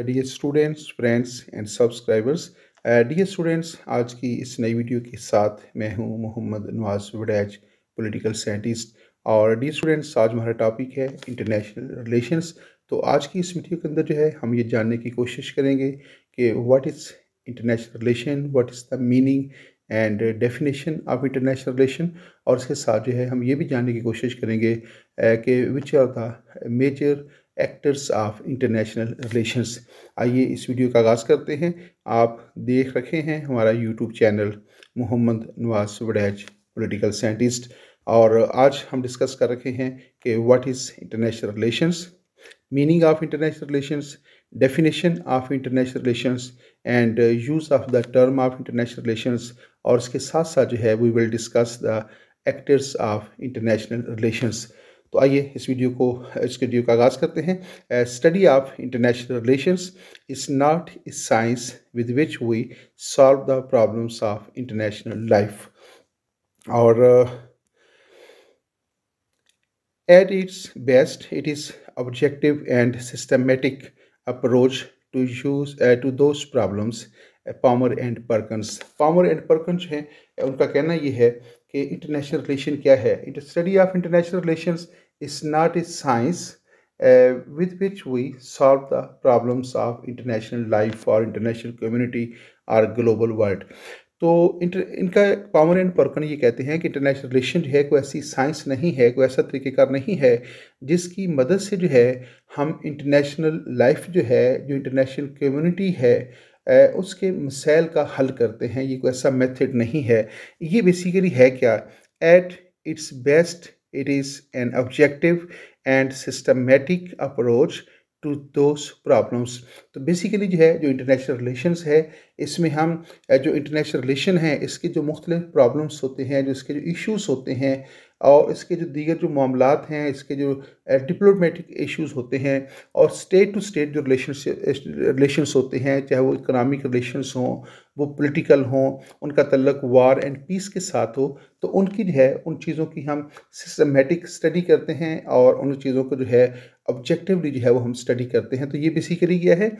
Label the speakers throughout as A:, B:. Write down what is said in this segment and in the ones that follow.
A: Dear students friends and subscribers dear students आज की इस नई वीडियो के साथ मैं हूं मोहम्मद नवाज वडैज पॉलिटिकल साइंटिस्ट और डियर स्टूडेंट्स आज हमारा टॉपिक है इंटरनेशनल रिलेशंस तो आज की इस वीडियो के अंदर जो है हम ये जानने की कोशिश करेंगे कि what is international relation what is the meaning and definition of international relation और इसके साथ जो है हम ये भी जानने की कोशिश करेंगे uh, कि which are the major actors of international relations आइए इस वीडियो का आगाज़ करते हैं आप देख रखे हैं हमारा YouTube channel Mohammad Nawaz Wadaich political scientist और आज हम डिस्कस कर रखे हैं कि what is international relations meaning of international relations definition of international relations and use of the term of international relations और इसके साथ साथ जो है we will discuss the actors of international relations तो आइए इस वीडियो को इस वीडियो का आगाज़ करते हैं study of international relations is not a science with which we solve the problems of international life और at its best it is objective and systematic approach to use to those problems Palmer and Perkins Palmer and Perkin जो हैं उनका कहना ये है कि international relation क्या है study of international relations is not a science uh, with which we solve the problems of international life or international community or global world तो इंटर इनका कॉमन एंड पर्कन ये कहते हैं कि इंटरनेशनल रिलेशन जो है कोई ऐसी साइंस नहीं है कोई ऐसा तरीक़ेकार नहीं है जिसकी मदद से जो है हम इंटरनेशनल लाइफ जो है जो इंटरनेशनल कम्युनिटी है uh, उसके मसाइल का हल करते हैं ये कोई ऐसा मेथड नहीं है ये बेसिकली है क्या at its best It is an objective and systematic approach to those problems तो बेसिकली जो है जो इंटरनेशनल relations है इसमें हम जो इंटरनेशनल रिलेशन है इसके जो मुख्तलिफ प्रॉब्लम्स होते हैं जो इसके जो issues होते हैं और इसके जो दीगर जो मामला हैं इसके जो डिप्लोमेटिक इश्यूज होते हैं और स्टेट टू स्टेट जो रिलेशनशिप रिलेशन होते हैं चाहे वो इकोनॉमिक रिलेशंस हों वो पॉलिटिकल हों उनका तल्लक वार एंड पीस के साथ हो तो उनकी जो है उन चीज़ों की हम सिस्टमेटिक स्टडी करते हैं और उन चीज़ों को जो है ऑब्जेक्टिवली जो है वो हम स्टडी करते हैं तो ये बेसिकली यह है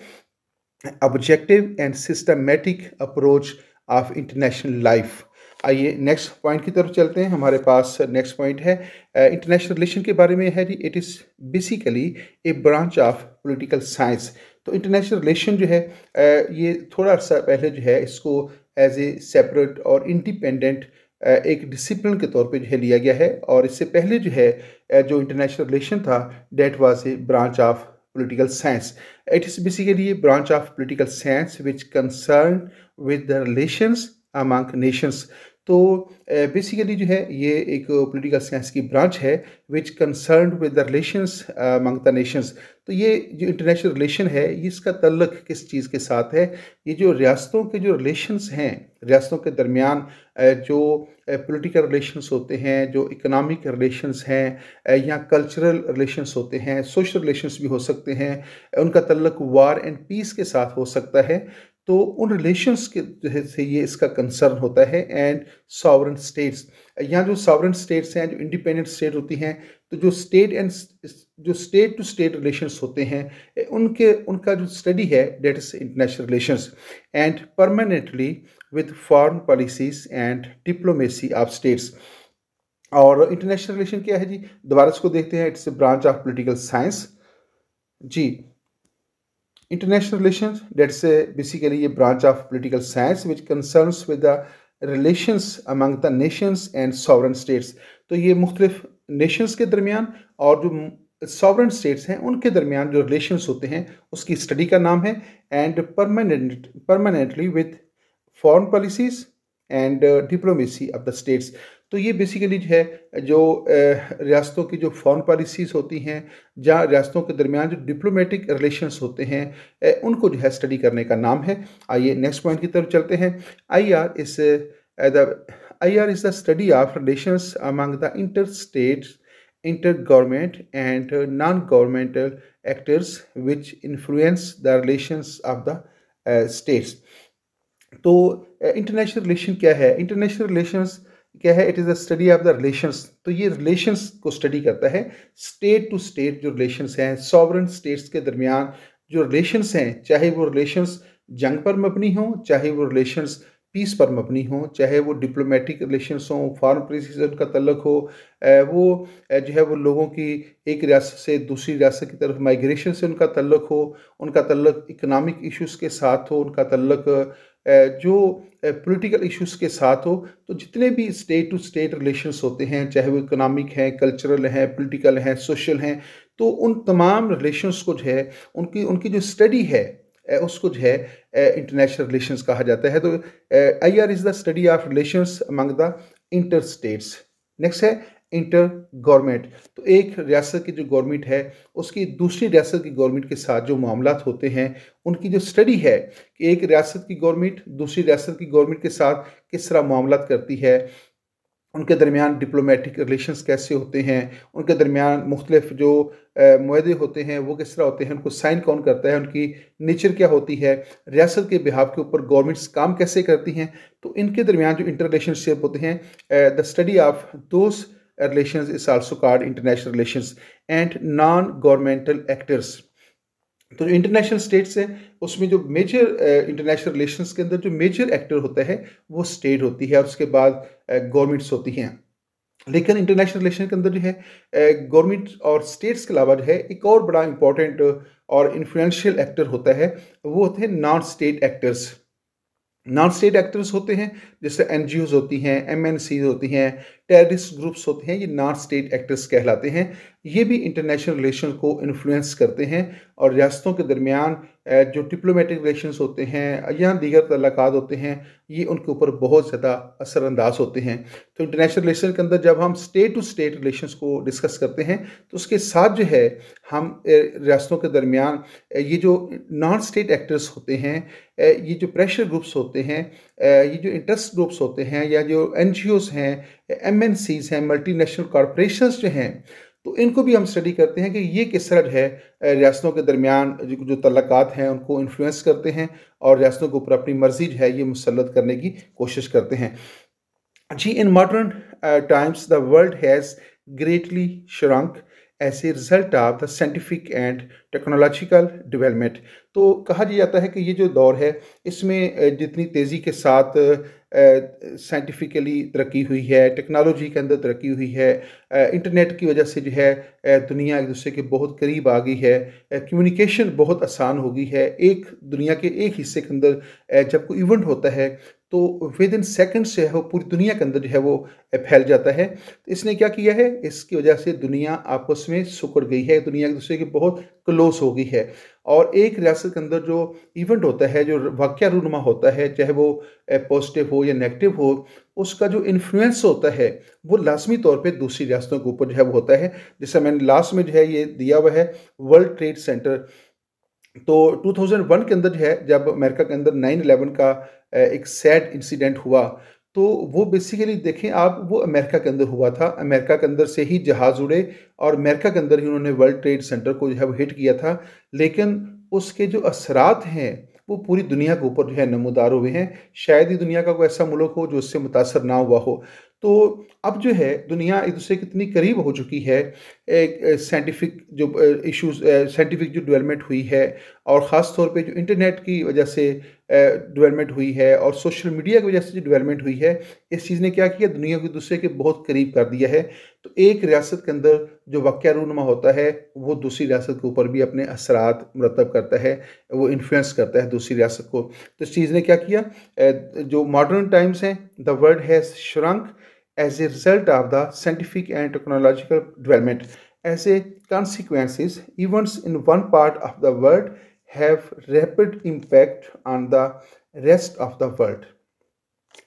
A: objective and systematic approach of international life आइए नेक्स्ट पॉइंट की तरफ चलते हैं हमारे पास नेक्स्ट पॉइंट है इंटरनेशनल रिलेशन के बारे में है जी it is basically a branch of political science तो इंटरनेशनल रिलेशन जो है ये थोड़ा सा पहले जो है इसको एज ए सेपरेट और इंडिपेंडेंट एक डिसिप्लिन के तौर पे जो है लिया गया है और इससे पहले जो है जो इंटरनेशनल रिलेशन था that was a branch of political science it is basically a branch of political science which concern with the relations among nations तो बेसिकली जो है ये एक पोलिटिकल साइंस की ब्रांच है which concern with the relations among the nations तो ये जो इंटरनेशनल रिलेशन है इसका तल्लक किस चीज़ के साथ है ये जो रियासतों के जो रिलेशंस हैं रियासतों के दरमियान जो पॉलिटिकल रिलेशंस होते हैं जो इकोनॉमिक रिलेशंस हैं या कल्चरल रिलेशंस होते हैं सोशल रिलेशंस भी हो सकते हैं उनका तल्लक वार एंड पीस के साथ हो सकता है तो उन रिलेशंस के जो है से ये इसका कंसर्न होता है एंड सॉवरन स्टेट्स यहाँ जो सॉवरन स्टेट्स हैं जो इंडिपेंडेंट स्टेट होती हैं तो जो स्टेट एंड जो स्टेट टू स्टेट रिलेशंस होते हैं उनके उनका जो स्टडी है that is international relations and permanently with foreign policies and diplomacy of states और इंटरनेशनल रिलेशन क्या है जी दोबारा इसको देखते हैं it's a branch of political science जी international relations that's a, basically a branch of political science which concerns with the relations among the nations and sovereign states तो ये मुख्तलिफ nations के दरमियान और जो सॉवरन स्टेट्स हैं उनके दरमियान जो रिलेशंस होते हैं उसकी स्टडी का नाम है and permanent permanently with foreign policies and diplomacy of the states तो ये बेसिकली है जो रियासतों की जो फॉरन पॉलिसीज़ होती हैं जहाँ रियासतों के दरमियान जो डिप्लोमेटिक रिलेशंस होते हैं उनको जो है स्टडी करने का नाम है आइए नेक्स्ट पॉइंट की तरफ चलते हैं I R is the I R is the study of relations among the inter state inter government and non governmental actors which influence the relations of the states तो इंटरनेशनल रिलेशन क्या है international relations क्या है it is a study of the relations तो ये relations को study करता है स्टेट टू स्टेट जो रिलेशंस हैं सॉवरन स्टेट्स के दरमियान जो रिलेशंस हैं चाहे वो रिलेशंस जंग पर मबनी हों चाहे वो रिलेशंस पीस पर मबनी हों चाहे वो डिप्लोमेटिक रिलेशंस हों फॉरेन से का तल्लक हो वो जो है वो लोगों की एक रियासत से दूसरी रियासत की तरफ माइग्रेशन से उनका तल्लक हो उनका तल्लक इकनॉमिक इश्यूज़ के साथ हो उनका तल्लक जो पॉलिटिकल इश्यूज के साथ हो तो जितने भी स्टेट टू स्टेट रिलेशंस होते हैं चाहे वो इकोनॉमिक हैं कल्चरल हैं पॉलिटिकल हैं सोशल हैं तो उन तमाम रिलेशंस को जो है उनकी उनकी जो स्टडी है उसको जो है इंटरनेशनल रिलेशंस कहा जाता है तो I R is the study of relations among the inter states next है इंटर गवर्नमेंट तो एक रियासत की जो गवर्नमेंट है उसकी दूसरी रियासत की गवर्नमेंट के साथ जो मामला होते हैं उनकी जो स्टडी है कि एक रियासत की गवर्नमेंट दूसरी रियासत की गवर्नमेंट के साथ किस तरह मामला करती है उनके दरमियान डिप्लोमेटिक रिलेशंस कैसे होते हैं उनके दरमियान मुख्तलिफ जो माहे होते हैं वो किस तरह होते हैं उनको साइन कौन करता है उनकी नेचर क्या होती है रियासत के बिहाव के ऊपर गवर्नमेंट्स काम कैसे करती हैं तो इनके दरमियान जो इंटर रिलेशनशिप होते हैं द स्टडी ऑफ दोस्त relations is also called international relations and non-governmental actors तो जो इंटरनेशनल स्टेट्स हैं उसमें जो मेजर इंटरनेशनल रिलेशंस के अंदर जो मेजर एक्टर होता है वो स्टेट होती है और उसके बाद गवर्नमेंट्स uh, होती हैं लेकिन इंटरनेशनल रिलेशन के अंदर जो है गवर्नमेंट uh, और स्टेट्स के अलावा जो है एक और बड़ा इंपॉर्टेंट और इन्फ्लुएंशियल एक्टर होता है वो होते हैं non state actors non state actors होते हैं जैसे एन होती हैं एम होती हैं टेररिस्ट ग्रुप्स होते हैं ये नॉन स्टेट एक्टर्स कहलाते हैं ये भी इंटरनेशनल रिलेशन को इन्फ्लुएंस करते हैं और रियासतों के दरमियान जो डिप्लोमेटिक रिलेशन होते हैं या दीगर तल्लक होते हैं ये उनके ऊपर बहुत ज़्यादा असरानंदाज होते हैं तो इंटरनेशनल रिलेशन के अंदर जब हम स्टेट टू स्टेट रिलेशन को डिस्कस करते हैं तो उसके साथ जो है हम रियासतों के दरमियान ये जो नॉन स्टेट एक्टर्स होते हैं ये जो प्रेशर ग्रुप्स होते हैं ये जो इंटरेस्ट ग्रुप्स होते हैं या जो एन हैं एम हैं मल्टी नेशनल जो हैं तो इनको भी हम स्टडी करते हैं कि ये किस तरह है रियासतों के दरमियान जो जो तल्लक़ात हैं उनको इन्फ्लुएंस करते हैं और रियासतों के ऊपर अपनी मर्जी जो है ये मुसलत करने की कोशिश करते हैं जी in modern times the world has greatly shrunk as a result of the scientific and technological development तो कहा जाता है कि ये जो दौर है इसमें जितनी तेज़ी के साथ साइंटिफिकली तरक्की हुई है टेक्नोलॉजी के अंदर तरक्की हुई है इंटरनेट की वजह से जो है दुनिया एक दूसरे के बहुत करीब आ गई है कम्युनिकेशन बहुत आसान हो गई है एक दुनिया के एक हिस्से के अंदर जब कोई इवेंट होता है तो विद इन सेकेंड से है वो पूरी दुनिया के अंदर जो है वो फैल जाता है तो इसने क्या किया है इसकी वजह से दुनिया आपस में सुकड़ गई है दुनिया एक दूसरे की बहुत क्लोज हो गई है और एक रियासत के अंदर जो इवेंट होता है जो वाक्य रूनमा होता है चाहे वो पॉजिटिव हो या नेगेटिव हो उसका जो इन्फ्लुएंस होता है वो लाजमी तौर पे दूसरी रियासतों के ऊपर जो है वो होता है जैसे मैंने लास्ट में जो है ये दिया हुआ है वर्ल्ड ट्रेड सेंटर तो 2001 के अंदर जो है जब अमेरिका के अंदर 9/11 का एक सैड इंसिडेंट हुआ तो वो बेसिकली देखें आप वो अमेरिका के अंदर हुआ था अमेरिका के अंदर से ही जहाज़ उड़े और अमेरिका के अंदर ही उन्होंने वर्ल्ड ट्रेड सेंटर को जो है वो हिट किया था लेकिन उसके जो असरात हैं वो पूरी दुनिया के ऊपर जो है नमोदार हुए हैं शायद ही दुनिया का कोई ऐसा मुल्क हो जो उससे मुतासर ना हुआ हो तो अब जो है दुनिया एक दूसरे के इतनी करीब हो चुकी है एक साइंटिफिक जो इश्यूज साइंटिफिक जो डेवलपमेंट हुई है और ख़ास तौर पे जो इंटरनेट की वजह से डेवलपमेंट हुई है और सोशल मीडिया की वजह से जो डेवलपमेंट हुई है इस चीज़ ने क्या किया दुनिया को दूसरे के बहुत करीब कर दिया है तो एक रियासत के अंदर जो वाक़ रूनमा होता है वो दूसरी रियासत के ऊपर भी अपने असरात मरतब करता है वो इन्फ्लुएंस करता है दूसरी रियासत को तो इस चीज़ ने क्या किया जो मॉडर्न टाइम्स हैं the world has shrunk as a result of the scientific and technological development. As a consequence, events in one part of the world have rapid impact on the rest of the world.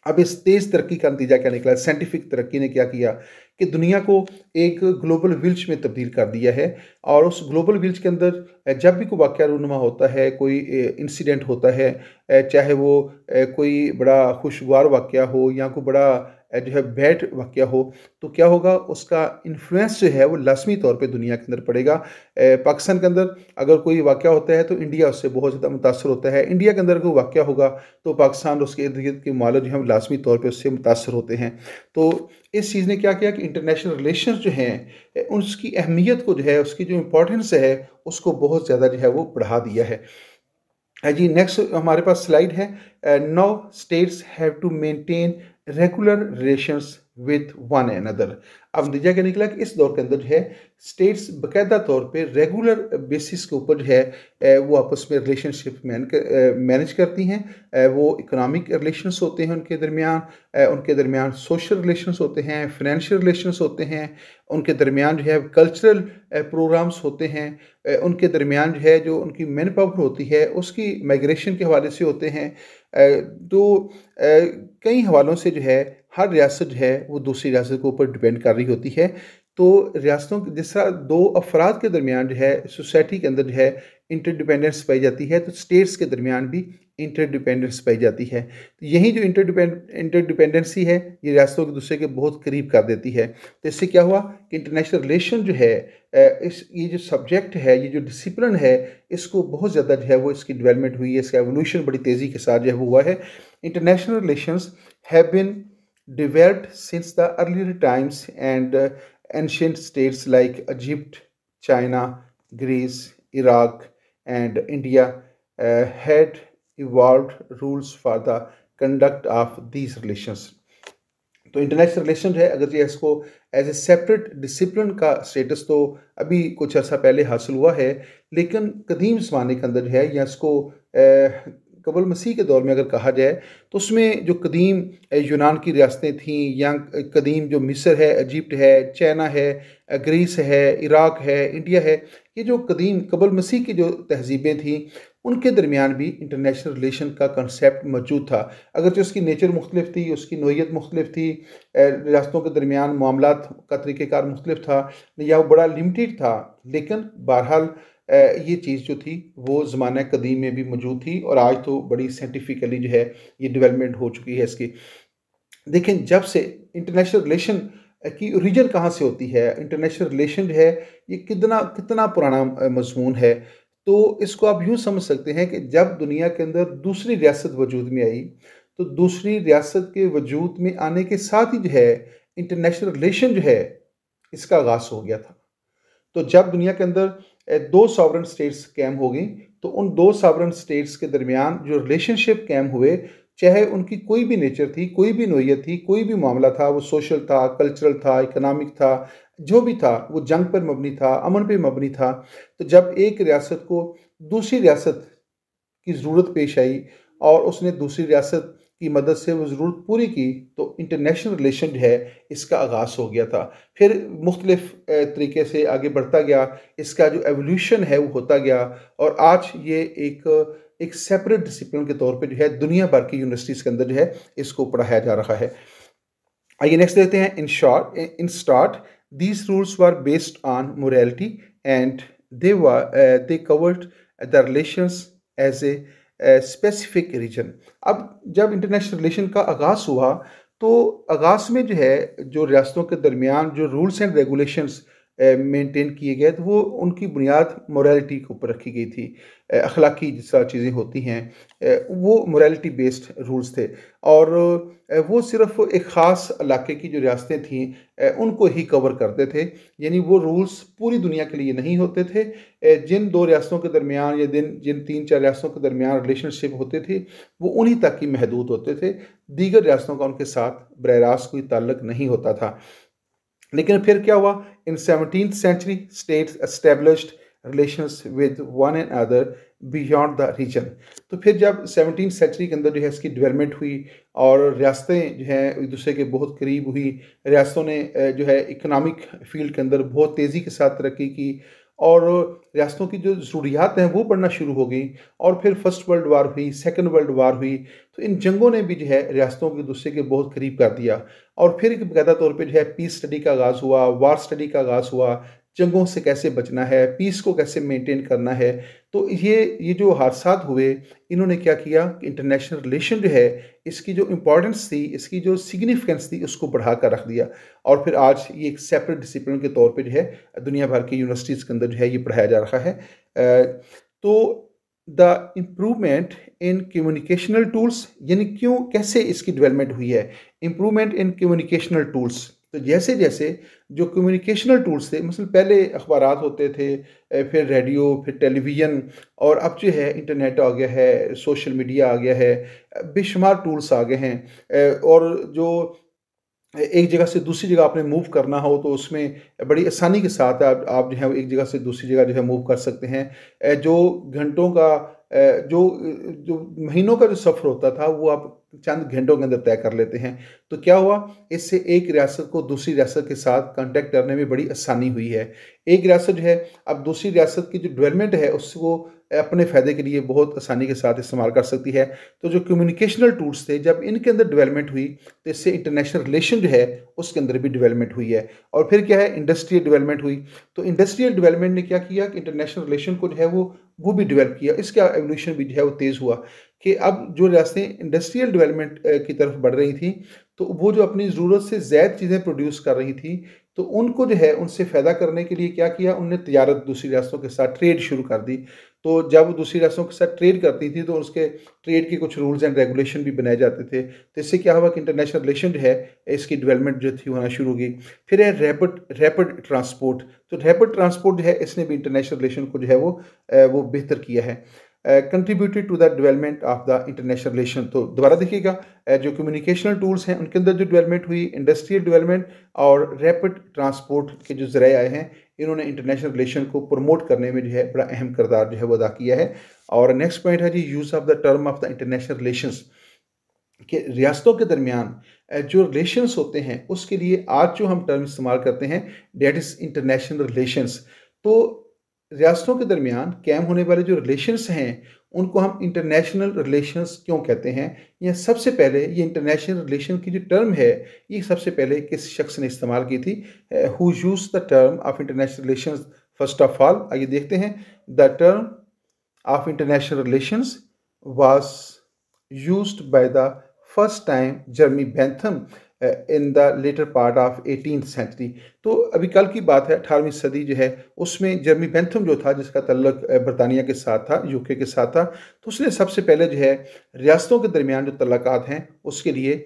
A: अब इस तेज तरक्की का नतीजा क्या निकला scientific तरक्की ने क्या किया कि दुनिया को एक ग्लोबल विल्च में तब्दील कर दिया है और उस ग्लोबल विल्च के अंदर जब भी कोई वाक़ रूनमा होता है कोई इंसिडेंट होता है चाहे वो कोई बड़ा खुशगवार वाक़ हो या कोई बड़ा जो है बैड वाक्य हो तो क्या होगा उसका इन्फ्लुएंस जो है वो लाजमी तौर पे दुनिया के अंदर पड़ेगा पाकिस्तान के अंदर अगर कोई वाक़ होता है तो इंडिया उससे बहुत ज़्यादा मुतासर होता है इंडिया के अंदर कोई वाक्य होगा तो पाकिस्तान उसके इर्द गिर्द के मालिक जो है लाजमी तौर पर उससे मुतासर होते हैं तो इस चीज़ ने क्या किया कि इंटरनेशनल रिलेशन जो हैं उसकी अहमियत को जो है उसकी जो इम्पोर्टेंस है उसको बहुत ज़्यादा जो है वो बढ़ा दिया है हाँ जी नेक्स्ट हमारे पास स्लाइड है now states have to maintain regular relation with one and other अब नतीजा क्या निकला कि इस दौर के अंदर जो है स्टेट्स बाकायदा तौर पे रेगुलर बेसिस के ऊपर जो है वो आपस में रिलेशनशिप मैनेज करती हैं वो इकोनॉमिक रिलेशंस होते हैं उनके दरमियान उनके दरमियान सोशल रिलेशंस होते हैं फाइनेंशियल रिलेशंस होते हैं उनके दरमियान जो है कल्चरल प्रोग्राम्स होते हैं उनके दरमियान जो है जो उनकी मैन पावर होती है उसकी माइग्रेशन के हवाले से होते हैं तो कई हवालों से जो है हर रियासत जो है वो दूसरी रियासत के ऊपर डिपेंड कर रही होती है तो रियासतों के तरह दो अफराद के दरमियान जो है सोसाइटी के अंदर जो है इंटर डिपेंडेंस पाई जाती है तो स्टेट्स के दरमियान भी इंटर डिपेंडेंस पाई जाती है तो यही जो इंटरडिपेंड इंटरडिपेंडेंसी इंटर डिपेंडेंसी है ये रियासतों के दूसरे के बहुत करीब कर देती है तो इससे क्या हुआ कि इंटरनेशनल रिलेशन जो है इस ये जो सब्जेक्ट है ये जो डिसिप्लिन है इसको बहुत ज़्यादा जो है वो इसकी डेवलपमेंट हुई है इसका एवोल्यूशन बड़ी तेज़ी के साथ जो है हुआ है international relation have been developed since the earlier times and ancient states like Egypt, China, Greece, Iraq, and India uh, had evolved rules for the conduct of these relations. तो इंटरनेशनल रिलेशन है अगर ये इसको as a separate discipline का status तो अभी कुछ अर्सा पहले हासिल हुआ है लेकिन कदीम ज़माने के अंदर है या इसको कबल मसीह के दौर में अगर कहा जाए तो उसमें जो कदीम यूनान की रियासतें थीं या कदीम जो मिस्र है इजिप्ट है चाइना है ग्रीस है इराक है इंडिया है ये जो कदीम कबल मसीह की जो तहजीबें थीं उनके दरमियान भी इंटरनेशनल रिलेशन का कंसेप्ट मौजूद था अगर जो उसकी नेचर मुख्तलिफ थी उसकी नोयत मुख्तलिफ थी रियासतों के दरमियान मामला का तरीक़ार मुख्तलिफ था या वो बड़ा लिमिटेड था लेकिन बहरहाल ये चीज़ जो थी वो ज़माना कदीम में भी मौजूद थी और आज तो बड़ी साइंटिफिकली जो है ये डेवलपमेंट हो चुकी है इसकी देखें जब से इंटरनेशनल रिलेशन की ओरिजिन कहाँ से होती है इंटरनेशनल रिलेशन जो है ये कितना कितना पुराना मजमून है तो इसको आप यूँ समझ सकते हैं कि जब दुनिया के अंदर दूसरी रियासत वजूद में आई तो दूसरी रियासत के वजूद में आने के साथ ही जो है इंटरनेशनल रिलेशन जो है इसका आगाज़ हो गया था तो जब दुनिया के अंदर दो सॉवरन स्टेट्स कैम हो गई तो उन दो सॉवरन स्टेट्स के दरमियान जो रिलेशनशिप कैम हुए चाहे उनकी कोई भी नेचर थी कोई भी नोयत थी कोई भी मामला था वो सोशल था कल्चरल था इकनॉमिक था जो भी था वो जंग पर मबनी था अमन पर मबनी था तो जब एक रियासत को दूसरी रियासत की ज़रूरत पेश आई और उसने दूसरी रियासत की मदद से वो ज़रूरत पूरी की तो इंटरनेशनल रिलेशन जो है इसका आगाज़ हो गया था फिर मुख्तलिफ तरीके से आगे बढ़ता गया इसका जो एवोल्यूशन है वो होता गया और आज ये एक एक सेपरेट डिसिप्लिन के तौर पे जो है दुनिया भर की यूनिवर्सिटीज़ के अंदर जो है इसको पढ़ाया जा रहा है आइए नेक्स्ट देखते हैं in short in start these rules were based on morality and they way covered the relations as a specific region अब जब इंटरनेशनल रिलेशन का आगाज़ हुआ तो आगाज़ में जो है जो रियासतों के दरमियान जो रूल्स एंड रेगुलेशंस मेंटेन किए गए तो वो उनकी बुनियाद मोरालिटी के ऊपर रखी गई थी अखलाकी जिस तरह चीज़ें होती हैं वो मोरालिटी बेस्ड रूल्स थे और वो सिर्फ एक ख़ास इलाके की जो रियासतें थीं उनको ही कवर करते थे यानी वो रूल्स पूरी दुनिया के लिए नहीं होते थे जिन दो रियासतों के दरमियान या दिन जिन तीन चार रियासतों के दरमियान रिलेशनशिप होते थे वो उन्हीं तक ही महदूद होते थे दीगर रियासतों का उनके साथ बर रास्त कोई ताल्लक नहीं होता था लेकिन फिर क्या हुआ in seventeen century state established relations with one and other beyond the region तो फिर जब सेवनटीन सेंचुरी के अंदर जो है इसकी डेवलपमेंट हुई और रियासतें जो हैं एक दूसरे के बहुत करीब हुई रियासतों ने जो है इकनॉमिक फील्ड के अंदर बहुत तेज़ी के साथ तरक्की की और रियासतों की जो ज़रूरियात हैं वो बढ़ना शुरू हो गई और फिर फर्स्ट वर्ल्ड वार हुई सेकेंड वर्ल्ड वार हुई तो इन जंगों ने भी जो है रियासतों एक दूसरे के बहुत करीब कर दिया और फिर बकायदा तौर पे जो है पीस स्टडी का आगाज़ हुआ वार स्टडी का आगाज़ हुआ जंगों से कैसे बचना है पीस को कैसे मेंटेन करना है तो ये ये जो हादसा हुए इन्होंने क्या किया कि इंटरनेशनल रिलेशन जो है इसकी जो इम्पोर्टेंस थी इसकी जो सिग्निफिकेंस थी उसको बढ़ा कर रख दिया और फिर आज ये एक सेपरेट डिसिप्लिन के तौर पे जो है दुनिया भर की यूनिवर्सिटीज़ के अंदर जो है ये पढ़ाया जा रहा है तो the improvement in communicational tools यानी क्यों कैसे इसकी डेवलपमेंट हुई है इम्प्रूवमेंट इन कम्युनिकेशनल टूल्स तो जैसे जैसे जो कम्युनिकेशनल टूल्स थे मतलब पहले अखबार होते थे फिर रेडियो फिर टेलीविज़न और अब जो है इंटरनेट आ गया है सोशल मीडिया आ गया है बेशुमार टूल्स आ गए हैं और जो एक जगह से दूसरी जगह आपने मूव करना हो तो उसमें बड़ी आसानी के साथ आप आप जो है एक जगह से दूसरी जगह जो है मूव कर सकते हैं जो घंटों का जो जो महीनों का जो सफ़र होता था वो आप चंद घंटों के अंदर तय कर लेते हैं तो क्या हुआ इससे एक रियासत को दूसरी रियासत के साथ कांटेक्ट करने में बड़ी आसानी हुई है एक रियासत जो है अब दूसरी रियासत की जो डेवलपमेंट है उसको अपने फ़ायदे के लिए बहुत आसानी के साथ इस्तेमाल कर सकती है तो जो कम्युनिकेशनल टूल्स थे जब इनके अंदर डेवलपमेंट हुई तो इससे इंटरनेशनल रिलेशन जो है उसके अंदर भी डेवलपमेंट हुई है और फिर क्या है इंडस्ट्रियल डेवलपमेंट हुई तो इंडस्ट्रियल डेवलपमेंट ने क्या किया कि इंटरनेशनल रिलेशन को जो है वो वो भी डेवलप किया इसका एवोल्यूशन भी जो है वो तेज़ हुआ कि अब जो रियासतें इंडस्ट्रियल डेवलपमेंट की तरफ बढ़ रही थी तो वो जो अपनी ज़रूरत से ज़्यादा चीज़ें प्रोड्यूस कर रही थी तो उनको जो है उनसे फ़ायदा करने के लिए क्या किया उनने तजारत दूसरी रास्तों के साथ ट्रेड शुरू कर दी तो जब दूसरी रियासतों के साथ ट्रेड करती थी तो उसके ट्रेड के कुछ रूल्स एंड रेगुलेशन भी बनाए जाते थे तो इससे क्या हुआ कि इंटरनेशनल रिलेशन जो है इसकी डेवलपमेंट जो थी होना शुरू हो गई फिर है रैपिड रैपिड ट्रांसपोर्ट तो रैपिड ट्रांसपोर्ट जो है इसने भी इंटरनेशनल रिलेशन को जो है वो वो बेहतर किया है contributed to the development of the international relation तो दोबारा देखिएगा uh, जो कम्युनिकेशनल टूल्स हैं उनके अंदर जो डेवलपमेंट हुई इंडस्ट्रियल डेवलपमेंट और रैपिड ट्रांसपोर्ट के जो जराए आए हैं इन्होंने इंटरनेशनल रिलेशन को प्रमोट करने में जो है बड़ा अहम करदार जो है वो अदा किया है और नेक्स्ट पॉइंट है जी use of the term of the international relations के रियासतों के दरमियान uh, जो रिलेशंस होते हैं उसके लिए आज जो हम टर्म इस्तेमाल करते हैं डेट इज़ इंटरनेशनल रिलेशंस तो रियासतों के दरमियान कैम होने वाले जो रिलेशन्स हैं उनको हम इंटरनेशनल रिलेशंस क्यों कहते हैं या सबसे पहले ये इंटरनेशनल रिलेशन की जो टर्म है ये सबसे पहले किस शख्स ने इस्तेमाल की थी who use the term of international relation first of all आइए देखते हैं the term of international relations was use by the first time Jeremy Bentham in the latter part of eighteen century तो अभी कल की बात है अठारहवीं सदी जो है उसमें जर्मी बेंथम जो था जिसका तल्लक uh, बरतानिया के साथ था यूके के साथ था तो उसने सबसे पहले जो है रियासतों के दरमियान जो तल्लक हैं उसके लिए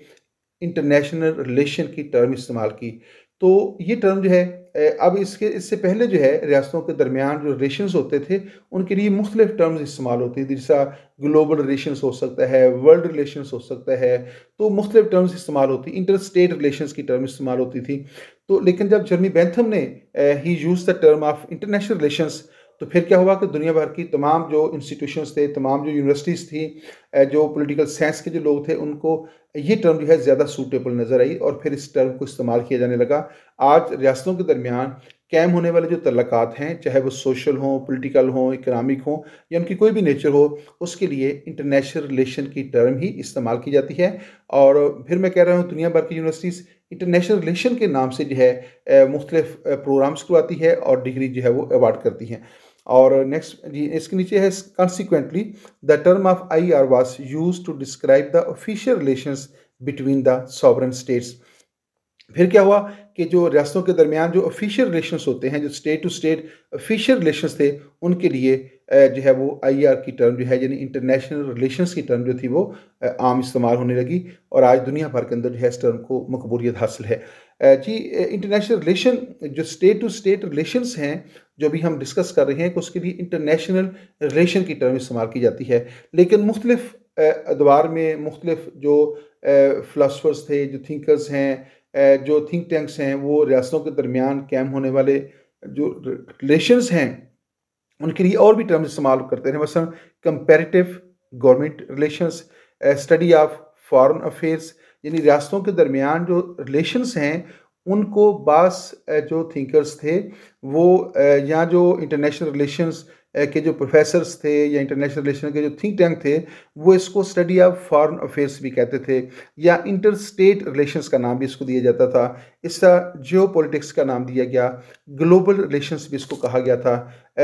A: इंटरनेशनल रिलेशन की टर्म इस्तेमाल की तो ये टर्म जो है अब इसके इससे पहले जो है रियासतों के दरमियान जो रिलेशन होते थे उनके लिए मुख्तलिफ टर्म्स इस्तेमाल होती थी जैसा ग्लोबल रिलेशन हो सकता है वर्ल्ड रिलेशन हो सकता है तो मुख्तलिफ टर्म्स इस्तेमाल होती इंटर स्टेट रिलेशन की टर्म इस्तेमाल होती थी तो लेकिन जब जर्मी बैंथम ने ही use the term of international relations तो फिर क्या हुआ कि दुनिया भर की तमाम जो इंस्टीट्यूशंस थे तमाम जो यूनिवर्सिटीज़ थी जो पॉलिटिकल साइंस के जो लोग थे उनको ये टर्म जो है ज़्यादा सूटेबल नज़र आई और फिर इस टर्म को इस्तेमाल किया जाने लगा आज रियासतों के दरमियान कैम होने वाले जो तल्लक हैं चाहे वो सोशल हों पोलिटिकल हों इकनॉमिक हों या उनकी कोई भी नेचर हो उसके लिए इंटरनेशनल रिलेशन की टर्म ही इस्तेमाल की जाती है और फिर मैं कह रहा हूँ दुनिया भर की यूनिवर्सिटीज़ इंटरनेशनल रिलेशन के नाम से जो है मुख्तलिफ प्रोग्राम्स करवाती है और डिग्री जो है वो अवार्ड करती हैं और नेक्स्ट इसके नीचे है consequently the term of I R was use to describe the official relation between the sovereign states फिर क्या हुआ कि जो रियासतों के दरमियान जो ऑफिशियल रिलेशंस होते हैं जो state to state official relations थे उनके लिए जो है वो आई आर की टर्म जो है यानी इंटरनेशनल रिलेशंस की टर्म जो थी वो आम इस्तेमाल होने लगी और आज दुनिया भर के अंदर जो है इस टर्म को मकबूलियत हासिल है जी इंटरनेशनल रिलेशन जो स्टेट टू स्टेट रिलेशंस हैं जो भी हम डिस्कस कर रहे हैं कि उसके लिए इंटरनेशनल रिलेशन की टर्म इस्तेमाल की जाती है लेकिन मुख्तलिफ अदवार में मुख्तलिफ जो फ़िलासफ़र्स थे जो थिंकर्स हैं जो थिंक टैंक्स हैं वो रियासतों के दरमियान कैम होने वाले जो रिलेशन हैं उनके लिए और भी टर्म्स इस्तेमाल करते रहे मसलन comparative government relations study of foreign affairs यानी रियासतों के दरमियान जो रिलेशंस हैं उनको बास जो थिंकर्स थे वो या जो इंटरनेशनल रिलेशंस के जो प्रोफेसर्स थे या इंटरनेशनल रिलेशन के जो थिंक टैंक थे वो इसको स्टडी ऑफ फॉरेन अफेयर्स भी कहते थे या इंटर स्टेट रिलेशंस का नाम भी इसको दिया जाता था इसका जियो का नाम दिया गया ग्लोबल रिलेशंस भी इसको कहा गया था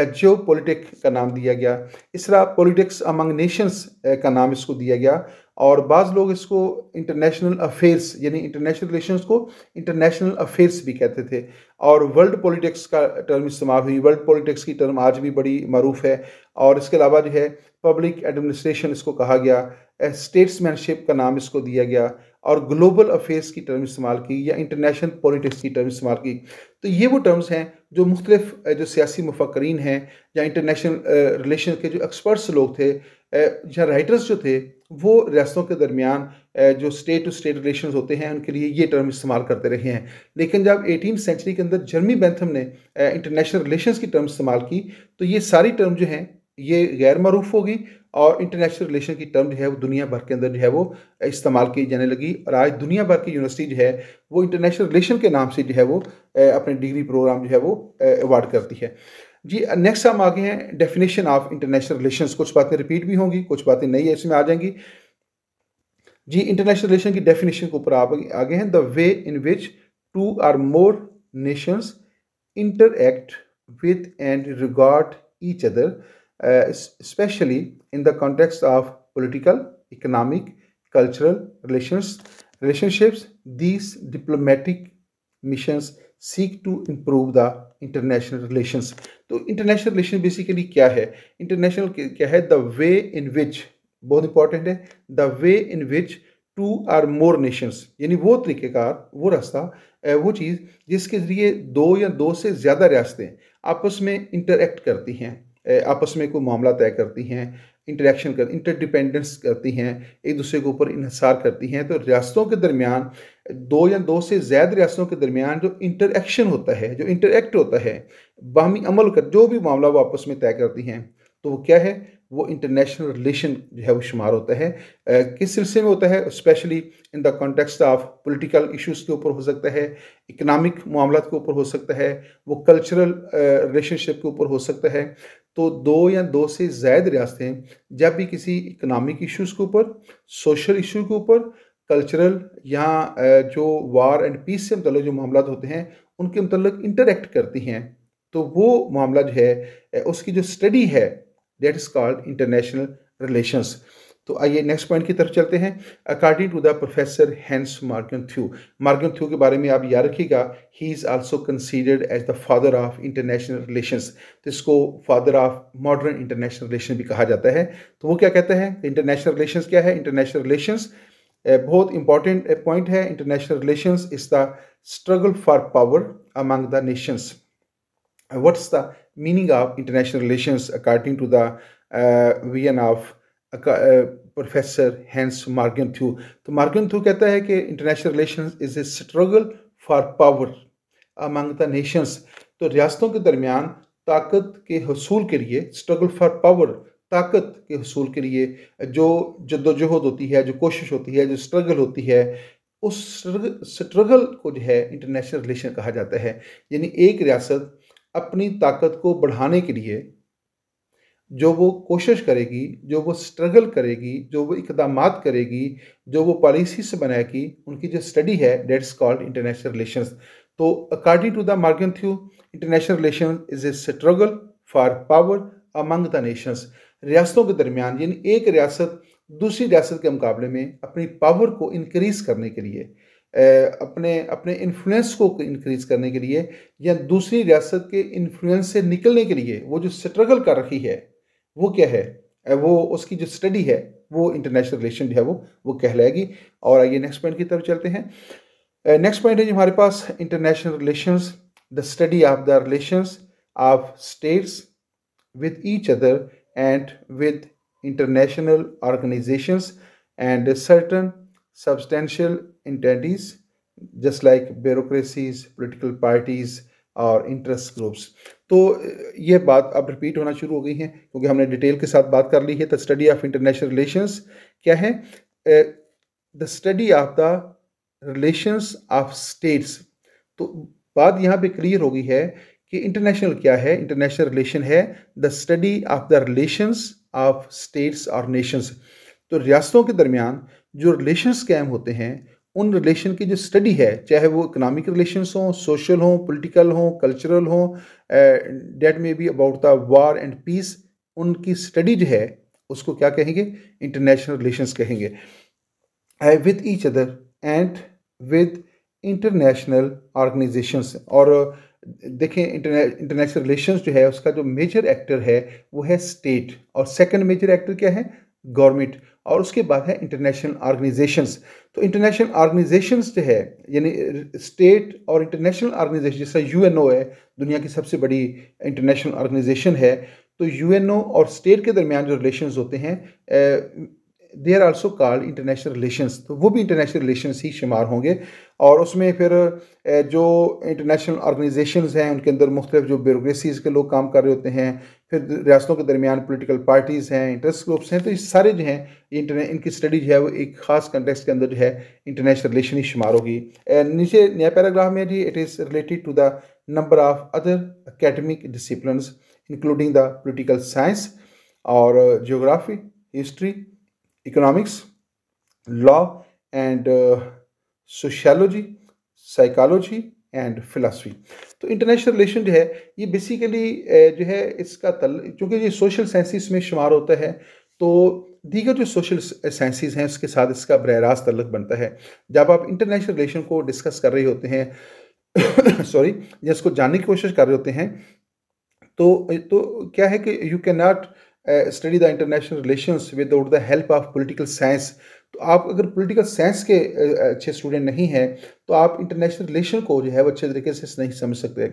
A: जियो पोलिटिक का नाम दिया गया इस तरह पोलिटिक्स अमंग नेशंस का नाम इसको दिया गया और बाज़ लोग इसको इंटरनेशनल अफेयर्स यानी इंटरनेशनल रिलेशंस को इंटरनेशनल अफेयर्स भी कहते थे और वर्ल्ड पॉलिटिक्स का टर्म इस्तेमाल हुई वर्ल्ड पॉलिटिक्स की टर्म आज भी बड़ी मरूफ है और इसके अलावा जो है पब्लिक एडमिनिस्ट्रेशन इसको कहा गया स्टेट्समैनशिप का नाम इसको दिया गया और ग्लोबल अफेयर्स की टर्म इस्तेमाल की या इंटरनेशनल पॉलिटिक्स की टर्म इस्तेमाल की तो ये वो टर्म्स हैं जो मुख्तलिफ जो सियासी मुफक्रीन हैं या इंटरनेशनल रिलेशन के जो एक्सपर्ट्स लोग थे या राइटर्स जो थे वो रियासतों के दरमियान जो स्टेट टू स्टेट रिलेशन होते हैं उनके लिए ये टर्म इस्तेमाल करते रहे हैं लेकिन जब एटीन सेंचुरी के अंदर जर्मी बैंथम ने इंटरनेशनल रिलेशन की टर्म इस्तेमाल की तो ये सारी टर्म जो हैं ये गैर मरूफ होगी और इंटरनेशनल रिलेशन की टर्म जो है वो दुनिया भर के अंदर जो है वो इस्तेमाल की जाने लगी और आज दुनिया भर की यूनिवर्सिटी जो है वो इंटरनेशनल रिलेशन के नाम से जो है वो अपने डिग्री प्रोग्राम जो है वो अवार्ड करती है जी नेक्स्ट हम आगे हैं डेफिनेशन ऑफ इंटरनेशनल रिलेशन कुछ बातें रिपीट भी होंगी कुछ बातें नई इसमें आ जाएंगी जी इंटरनेशनल रिलेशन की डेफिनेशन के ऊपर आप आगे हैं the way in which two or more nations interact with and regard each other especially in the context of political, economic, cultural relations, relationships. These diplomatic missions seek to improve the international relations. तो international relation basically क्या है International क्या है the way in which बहुत important है the way in which two or more nations यानी वो तरीक़ेकार वो रास्ता वो चीज़ जिसके ज़रिए दो या दो से ज़्यादा रियासतें आपस में इंटरेक्ट करती हैं आपस में कोई मामला तय करती हैं इंटरेक्शन कर इंटरडिपेंडेंस करती हैं एक दूसरे के ऊपर इहसार करती हैं तो रियासतों के दरमियान दो या दो से ज़्यादा रियासतों के दरमियान जो इंटरेक्शन होता है जो इंटरेक्ट होता है बाहमी अमल कर जो भी मामला वो आपस में तय करती हैं तो वो क्या है वो इंटरनेशनल रिलेशन जो है वो शुमार होता है किस सिलसिले में होता है especially in the context of political issues के ऊपर हो सकता है इकनॉमिक मामला के ऊपर हो सकता है वो कल्चरल रिलेशनशिप के ऊपर हो सकता है तो दो या दो से ज़ायद रियासतें जब भी किसी इकनॉमिक इशूज़ के ऊपर सोशल इशू के ऊपर कल्चरल या जो वार एंड पीस से मतलब जो मामला होते हैं उनके मतलब इंटरेक्ट करती हैं तो वो मामला जो है उसकी जो स्टडी है that is called international relations तो आइए नेक्स्ट पॉइंट की तरफ चलते हैं according to the professor Hans Morgenthau Morgenthau के बारे में आप याद रखिएगा he is also considered as the father of international relations तो इसको father of modern international relation भी कहा जाता है तो वो क्या कहता है इंटरनेशनल रिलेशन क्या है इंटरनेशनल रिलेशन बहुत इंपॉर्टेंट पॉइंट है international relation is the struggle for power among the nations what's the meaning of international relation according to the the of professor Hans Morgenthau तो Morgenthau कहता है कि international relation is a struggle for power among the nations तो रियासतों के दरमियान ताकत के हसूल के लिए स्ट्रगल फॉर पावर ताकत के हसूल के लिए जो जद्दोजहद होती है जो कोशिश होती है जो स्ट्रगल होती है उस स्ट्रगल को जो है इंटरनेशनल रिलेशन कहा जाता है यानी एक रियासत अपनी ताकत को बढ़ाने के लिए जो वो कोशिश करेगी जो वो स्ट्रगल करेगी जो वो इकदाम करेगी जो वो पॉलिसीज बनाएगी उनकी जो स्टडी है डेट्स कॉल्ड इंटरनेशनल रिलेशन तो according to the Morgenthau international relation is a struggle for power among the nations रियासतों के दरमियान यानी एक रियासत दूसरी रियासत के मुकाबले में अपनी पावर को इनक्रीज़ करने के लिए अपने अपने इन्फ्लुएंस को इंक्रीज़ करने के लिए या दूसरी रियासत के इन्फ्लुएंस से निकलने के लिए वो जो स्ट्रगल कर रही है वो क्या है वो उसकी जो स्टडी है वो इंटरनेशनल रिलेशन जो है वो वो कहलाएगी और आइए नेक्स्ट पॉइंट की तरफ चलते हैं नेक्स्ट पॉइंट है जो हमारे पास international relation the study of the relations of states with each other and with international organisations and certain substantial entities just like bureaucracies political parties और इंटरेस्ट ग्रुप्स तो ये बात अब रिपीट होना शुरू हो गई है क्योंकि हमने डिटेल के साथ बात कर ली है the study of international relations क्या है the study of the relations of states तो बात यहाँ पे क्लियर हो गई है कि इंटरनेशनल क्या है इंटरनेशनल रिलेशन है the study of the relations of states और नेशंस तो रियासतों के दरमियान जो रिलेशंस कैम होते हैं उन रिलेशन की जो स्टडी है चाहे वो इकोनॉमिक रिलेशंस हों सोशल हों पॉलिटिकल हों कल्चरल हों that may be about the war and peace उनकी स्टडी जो है उसको क्या कहेंगे इंटरनेशनल रिलेशंस कहेंगे with each other and with international organisations और देखें इंटरनेशनल रिलेशंस जो है उसका जो मेजर एक्टर है वो है स्टेट और सेकंड मेजर एक्टर क्या है गवर्नमेंट और उसके बाद है इंटरनेशनल ऑर्गेनाइजेशंस तो इंटरनेशनल ऑर्गेनाइजेशंस जो है यानी स्टेट और इंटरनेशनल ऑर्गेनाइजेशन जैसा यूएनओ है दुनिया की सबसे बड़ी इंटरनेशनल ऑर्गेनाइजेशन है तो यूएनओ और स्टेट के दरमियान जो रिलेशन होते हैं they are also called international relations तो वो भी इंटरनेशनल रिलेशंस ही शुमार होंगे और उसमें फिर जो इंटरनेशनल ऑर्गेनाइजेशंस हैं उनके अंदर मुख्तलिफ जो ब्यूरोसीज़ के लोग काम कर रहे होते हैं फिर रियासतों के दरमियान पोलिटिकल पार्टीज़ हैं इंटरेस्ट ग्रुप्स हैं तो ये सारे जो हैं इंटरने इनकी स्टडी जो है वो एक खास कंटेक्स के अंदर जो है इंटरनेशनल रिलेशन ही शुमार होगी नीचे नया पैराग्राफ में जी it is related to the number of other academic discipline including the political science और geography history economics law and sociology psychology and philosophy तो इंटरनेशनल रिलेशन जो है ये बेसिकली जो है इसका तल चूँकि ये सोशल साइंसिस में शुमार होता है तो दीगर जो सोशल साइंसिस हैं उसके साथ इसका बर रास्त तल्लक बनता है जब आप इंटरनेशनल रिलेशन को डिस्कस कर रहे होते हैं सॉरी या इसको जानने की कोशिश कर रहे होते हैं तो तो क्या है कि you can not study the international relation without the help of political science तो आप अगर पोलिटिकल साइंस के अच्छे स्टूडेंट नहीं हैं तो आप इंटरनेशनल रिलेशन को जो है वो अच्छे तरीके से नहीं समझ सकते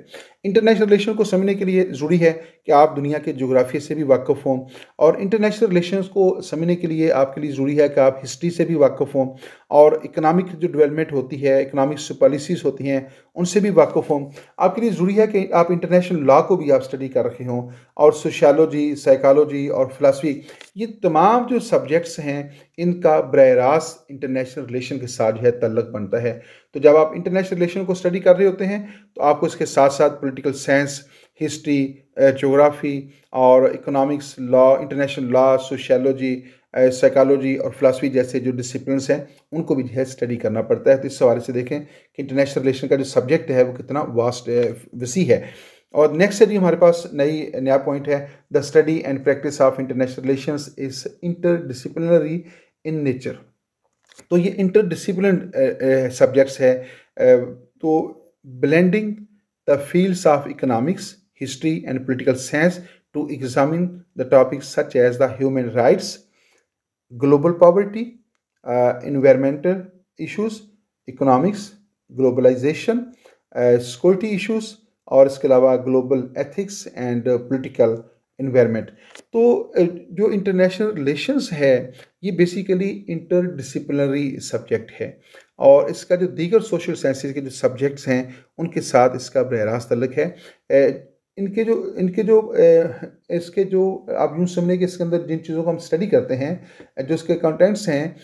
A: इंटरनेशनल रिलेशन को समझने के लिए ज़रूरी है कि आप दुनिया के जोग्राफी से भी वाकफ़ हों और इंटरनेशनल रिलेशन को समझने के लिए आपके लिए ज़रूरी है कि आप हिस्ट्री से भी वाकफ़ हों और इकनॉमिक जो डेवलपमेंट होती है इकनॉमिक पॉलिसीज़ होती हैं उनसे भी वाकफ़ हों आपके लिए ज़रूरी है कि आप इंटरनेशनल लॉ को भी आप स्टडी कर रखे हों और सोशालोजी साइकालोजी और फिलासफी ये तमाम जो सब्जेक्ट्स हैं इनका बरह रास्त इंटरनेशनल रिलेशन के साथ जो है तल्लक बनता है तो जब आप इंटरनेशनल रिलेशन को स्टडी कर रहे होते हैं तो आपको इसके साथ साथ पोलिटिकल साइंस हिस्ट्री जोग्राफ़ी और economics law international law sociology psychology और फिलासफी जैसे जो डिसिप्लिनस हैं उनको भी जो है स्टडी करना पड़ता है तो इस हवाले से देखें कि इंटरनेशनल रिलेशन का जो सब्जेक्ट है वो कितना वास्ट वसी है और नेक्स्ट जी हमारे पास नई नया पॉइंट है the study and practice of international relation is inter disciplinary in nature तो ये इंटर डिसिप्लिन सब्जेक्ट्स है तो blending the fields of economics history and political science to examine the topics such as the human rights global poverty environmental issues economics globalisation security issues और इसके अलावा global ethics and political environment तो जो international relations है ये basically interdisciplinary subject है और इसका जो दीगर सोशल साइंसेज के जो सब्जेक्ट्स हैं उनके साथ इसका बरह रास्त तलक है इनके जो इनके जो इसके जो आप यूँ समझें कि इसके अंदर जिन चीज़ों को हम स्टडी करते हैं जो इसके कंटेंट्स हैं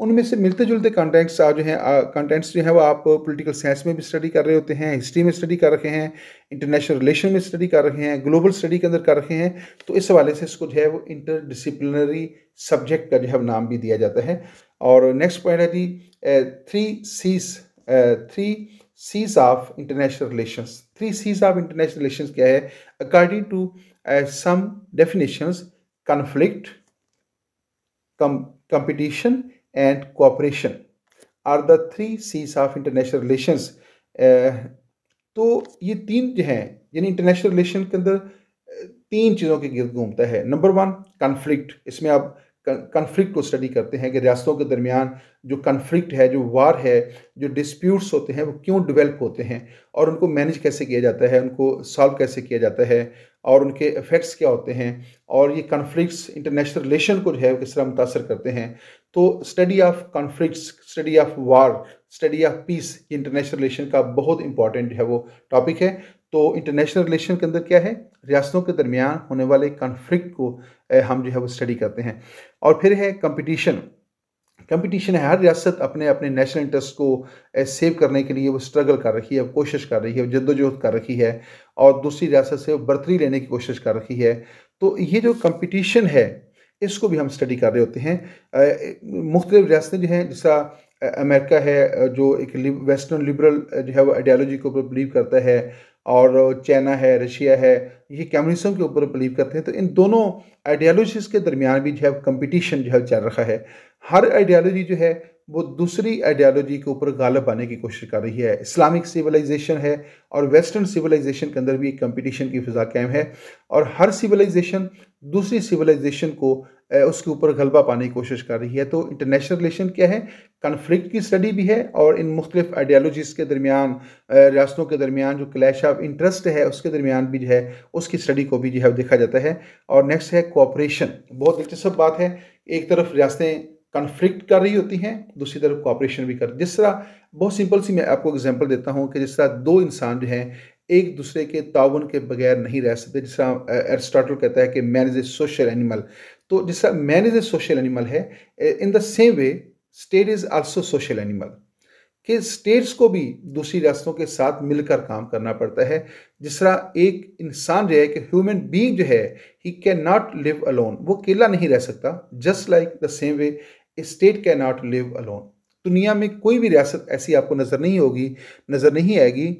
A: उनमें से मिलते जुलते कंटेंट्स जो हैं कंटेंट्स जो हैं वो आप पॉलिटिकल साइंस में भी स्टडी कर रहे होते हैं हिस्ट्री में स्टडी कर रहे हैं इंटरनेशनल रिलेशन में स्टडी कर रहे हैं ग्लोबल स्टडी के अंदर कर रहे हैं तो इस हवाले से इसको जो है वो इंटर डिसिप्लिनरी सब्जेक्ट का जो है नाम भी दिया जाता है और नेक्स्ट पॉइंट है जी three Cs three Cs of international relations three Cs of international relations क्या है according to some definitions conflict cum competition and cooperation are the three C's of international relations. Eh, तो ये तीन जो हैं यानी इंटरनेशनल रिलेशन के अंदर eh, तीन चीज़ों के गिर्द घूमता है नंबर वन कन्फ्लिक्ट इसमें आप कन्फ्लिक्ट को स्टडी करते हैं कि रियासतों के दरमियान जो कन्फ्लिक्ट है जो वार है जो डिस्प्यूट्स होते हैं वो क्यों डेवलप होते हैं और उनको मैनेज कैसे किया जाता है उनको सॉल्व कैसे किया जाता है और उनके इफ़ेक्ट्स क्या होते हैं और ये कन्फ्लिक्ट्स इंटरनेशनल रिलेशन को जो है किस तरह मुतासर करते हैं तो study of conflict study of war study of peace international relation का बहुत इंपॉर्टेंट है वो टॉपिक है तो इंटरनेशनल रिलेशन के अंदर क्या है रियासतों के दरमियान होने वाले कन्फ्लिक्ट को हम जो है वो स्टडी करते हैं और फिर है कंपटीशन कंपटीशन है हर रियासत अपने अपने नेशनल इंटरेस्ट को सेव करने के लिए वो स्ट्रगल कर रही है कोशिश कर रही है जद्दोजहद कर रखी है और दूसरी रियासत से बर्तरी लेने की कोशिश कर रही है तो ये जो कंपटीशन है इसको भी हम स्टडी कर रहे होते हैं मुख्तलिफ रियासतें जो हैं जैसा अमेरिका है जो एक वेस्टर्न लिबरल जो है वो आइडियालॉजी के ऊपर बिलीव करता है और चाइना है रशिया है ये कम्युनिज्म के ऊपर बिलीव करते हैं तो इन दोनों आइडियालॉजीज़ के दरमियान भी जो है कंपटीशन जो है चल रहा है हर आइडियालॉजी जो है वो दूसरी आइडियालॉजी के ऊपर गालब आने की कोशिश कर रही है इस्लामिक सिविलाइजेशन है और वेस्टर्न सिविलाइजेशन के अंदर भी एक कंपटीशन की फिजा कैम है और हर सिविलाइजेशन दूसरी सिविलाइजेशन को उसके ऊपर गलबा पाने की कोशिश कर रही है तो इंटरनेशनल रिलेशन क्या है कन्फ्लिक्ट की स्टडी भी है और इन मुख्तलिफ आइडियालॉजीज़ के दरमियान रियासतों के दरमियान जो क्लैश ऑफ इंटरेस्ट है उसके दरमियान भी जो है उसकी स्टडी को भी जो है देखा जाता है और नेक्स्ट है कोऑपरेशन बहुत दिलचस्प बात है एक तरफ रियासतें कन्फ्लिक्ट कर रही होती हैं दूसरी तरफ कॉपरेशन भी कर जिस तरह बहुत सिंपल सी मैं आपको एग्जांपल देता हूँ कि जिस तरह दो इंसान जो हैं एक दूसरे के ताउन के बगैर नहीं रह सकते जिस तरह एरिस्टोटल कहता है कि man is a social animal तो जिस तरह man is a social animal है in the same way state is also social animal कि स्टेट्स को भी दूसरी रास्तों के साथ मिलकर काम करना पड़ता है जिस तरह एक इंसान जो है कि ह्यूमन बीइंग जो है he can not live alone वो अकेला नहीं रह सकता just like the same way state can not live alone दुनिया में कोई भी रियासत ऐसी आपको नज़र नहीं होगी नज़र नहीं आएगी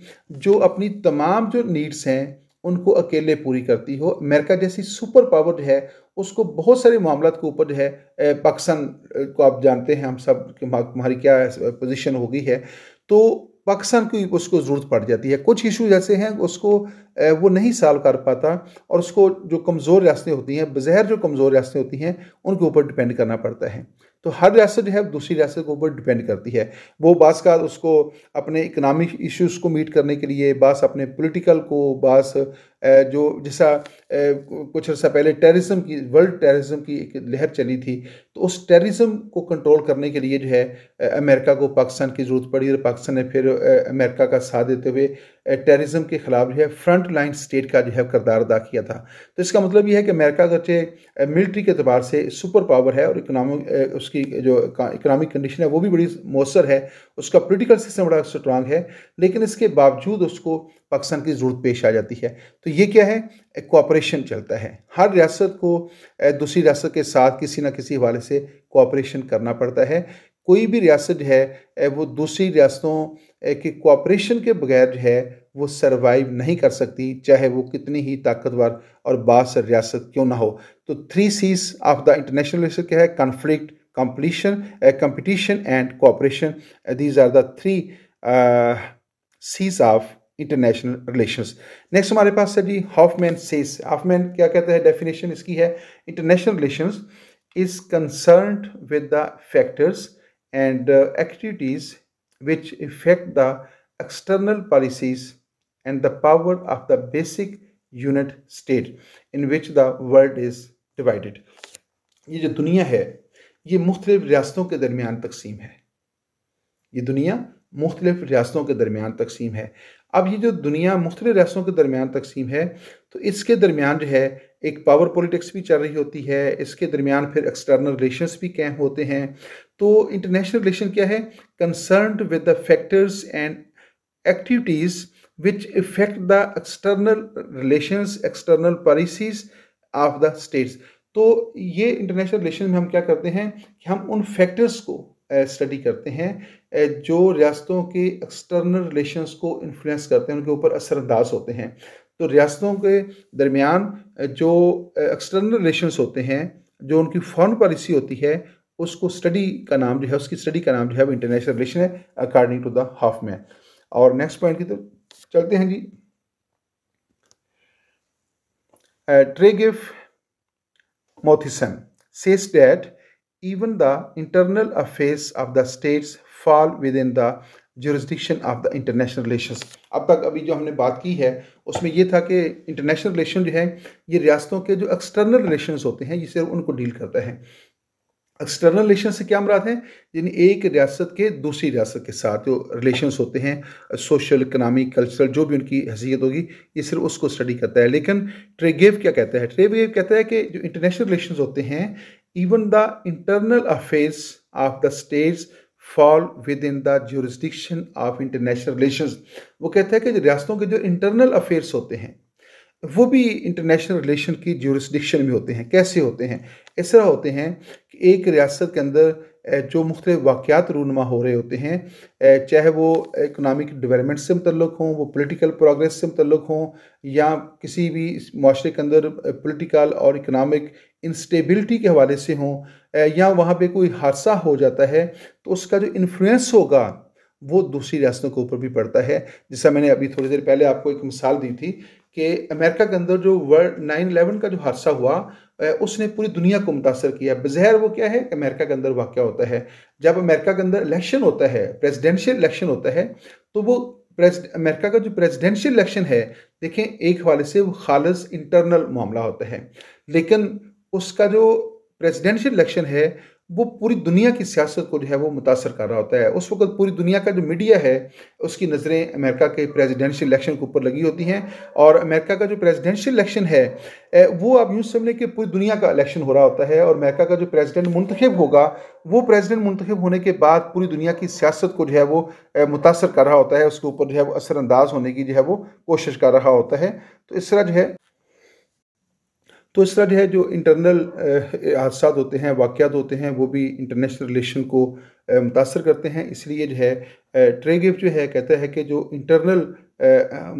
A: जो अपनी तमाम जो नीड्स हैं उनको अकेले पूरी करती हो अमेरिका जैसी सुपर पावर जो है उसको बहुत सारे मामला के ऊपर जो है पाकिस्तान को आप जानते हैं हम सब हमारी क्या पोजीशन हो गई है तो पाकिस्तान की उसको ज़रूरत पड़ जाती है कुछ इशूज ऐसे हैं उसको वो नहीं सॉल्व कर पाता और उसको जो कमज़ोर रियासतें होती हैं बज़हर जो कमज़ोर रियासतें होती हैं उनके ऊपर डिपेंड करना पड़ता है तो हर रियासत जो है दूसरी रियासत के ऊपर डिपेंड करती है वो बास का उसको अपने इकनॉमिक इश्यूज़ को मीट करने के लिए बास अपने पॉलिटिकल को बास जो जैसा कुछ अर्सा पहले टेररिज्म की वर्ल्ड टेररिज्म की एक लहर चली थी तो उस टेररिज्म को कंट्रोल करने के लिए जो है अमेरिका को पाकिस्तान की ज़रूरत पड़ी और पाकिस्तान ने फिर अमेरिका का साथ देते हुए टेररिज्म के खिलाफ जो है फ्रंट लाइन स्टेट का जो है करदार अदा किया था तो इसका मतलब ये है कि अमेरिका अगरचे मिलिट्री के अतबार से सुपर पावर है और इकनॉमिक उसकी जो इकनॉमिक कंडीशन है वो भी बड़ी मौसर है उसका पोलिटिकल सिस्टम बड़ा स्ट्रांग है लेकिन इसके बावजूद उसको पाकिस्तान की ज़रूरत पेश आ जाती है तो ये क्या है कोऑपरेशन चलता है हर रियासत को दूसरी रियासत के साथ किसी ना किसी हवाले से कोऑपरेशन करना पड़ता है कोई भी रियासत है वो दूसरी रियासतों कि कोऑपरेशन के बगैर जो है वो सरवाइव नहीं कर सकती चाहे वो कितनी ही ताकतवर और बासर रियासत क्यों ना हो तो three Cs of the international relation क्या है conflict completion competition and cooperation these are the three Cs of international relations next हमारे पास है जी हॉफमैन सेस हॉफमैन क्या कहता है डेफिनेशन इसकी है international relations is concern with the factors and activities which affect the external policies and the power of the basic unit state in which the world is divided. ये जो दुनिया है ये मुख्तलिफ रियासतों के दरमियान तकसीम है ये दुनिया मुख्तलिफ रियासतों के दरमियान तकसीम है अब ये जो दुनिया मुख्तलिफ रियासतों के दरमियान तकसीम है तो इसके दरमियान जो है एक पावर पॉलिटिक्स भी चल रही होती है इसके दरमियान फिर एक्सटर्नल रिलेशंस भी कैम होते हैं तो इंटरनेशनल रिलेशन क्या है concern with the factors and activities which affect the external relation external policies of the states तो ये इंटरनेशनल रिलेशन में हम क्या करते हैं कि हम उन फैक्टर्स को स्टडी करते हैं जो रियासतों के एक्सटर्नल रिलेशंस को इन्फ्लुएंस करते हैं उनके ऊपर असरअंदाज होते हैं तो रियासतों के दरमियान जो एक्सटर्नल रिलेशन होते हैं जो उनकी फॉरन पॉलिसी होती है उसको स्टडी का नाम जो है उसकी स्टडी का नाम जो है इंटरनेशनल रिलेशन है according to the Hoffmann और नेक्स्ट पॉइंट की तो चलते हैं जी Mathisen says says even the internal affairs of the states fall within the jurisdiction of the international relations अब तक अभी जो हमने बात की है उसमें यह था कि इंटरनेशनल रिलेशन जो है ये रियासतों के जो एक्सटर्नल रिलेशन होते हैं ये सिर्फ उनको डील करता है एक्सटर्नल रिलेशन से क्या मुराद है यानी एक रियासत के दूसरी रियासत के साथ जो रिलेशन होते हैं सोशल इकनॉमिक कल्चरल जो भी उनकी हैसियत होगी ये सिर्फ उसको स्टडी करता है लेकिन ट्रेगेव क्या कहता है ट्रेगेव कहता है कि जो इंटरनेशनल रिलेशन होते हैं even the internal affairs of the states fall within the jurisdiction of international relation वो कहता है कि रियासतों के जो इंटरनल अफेयर्स होते हैं वो भी इंटरनेशनल रिलेशन की ज्यूरिस्डिक्शन में होते हैं कैसे होते हैं इस तरह होते हैं कि एक रियासत के अंदर जो मुख्त वाक़ात रूनमा हो रहे होते हैं चाहे वो इकनॉमिक डेवलपमेंट से मुतलक हों वो पॉलिटिकल प्रोग्रेस से मुतलक हों या किसी भी माशरे के अंदर पॉलिटिकल और इकनॉमिक इंस्टेबिलिटी के हवाले से हों या वहाँ पे कोई हादसा हो जाता है तो उसका जो इन्फ्लुएंस होगा वो दूसरी रियासतों के ऊपर भी पड़ता है जैसा मैंने अभी थोड़ी देर पहले आपको एक मिसाल दी थी कि अमेरिका के अंदर जो वर्ल्ड नाइन इलेवन का जो हादसा हुआ उसने पूरी दुनिया को मुतासर किया बज़हर वो क्या है अमेरिका के अंदर वाक़ होता है जब अमेरिका के अंदर इलेक्शन होता है प्रेसिडेंशियल इलेक्शन होता है तो वो अमेरिका का जो प्रेसिडेंशियल इलेक्शन है देखें एक हवाले से वो खालस इंटरनल मामला होता है लेकिन उसका जो प्रेसिडेंशियल इलेक्शन है वो पूरी दुनिया की सियासत को जो है वो मुतासर कर रहा होता है उस वक्त पूरी दुनिया का जो मीडिया है उसकी नज़रें अमेरिका के प्रेसिडेंशियल इलेक्शन के ऊपर लगी होती हैं और अमेरिका का जो प्रेसिडेंशियल इलेक्शन है वो आप यूँ समझें कि पूरी दुनिया का इलेक्शन हो रहा होता है और अमेरिका का जो प्रेसिडेंट मुंतखब होगा वो प्रेसिडेंट मुंतखब होने के बाद पूरी दुनिया की सियासत को जो है वो मुतासर कर रहा होता है उसके ऊपर जो है वो असरानंदाज होने की जो है वो कोशिश कर रहा होता है तो इस तरह जो है तो इस तरह जो है जो इंटरनल हादसा होते हैं वाक़ात होते हैं वो भी इंटरनेशनल रिलेशन को मुतासर करते हैं इसलिए जो है ट्रेगिव जो है कहता है कि जो इंटरनल